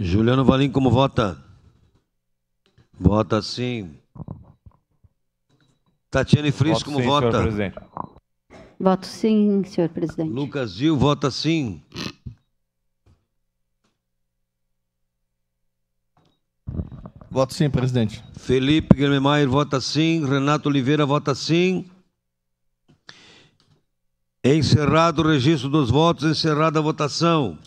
Juliano Valim, como vota? Vota sim. Tatiane Fris, como sim, vota? Voto sim, senhor presidente. Lucas Gil, vota sim. Voto sim, presidente. Felipe Guilherme vota sim. Renato Oliveira, vota sim. Encerrado o registro dos votos, encerrada a votação.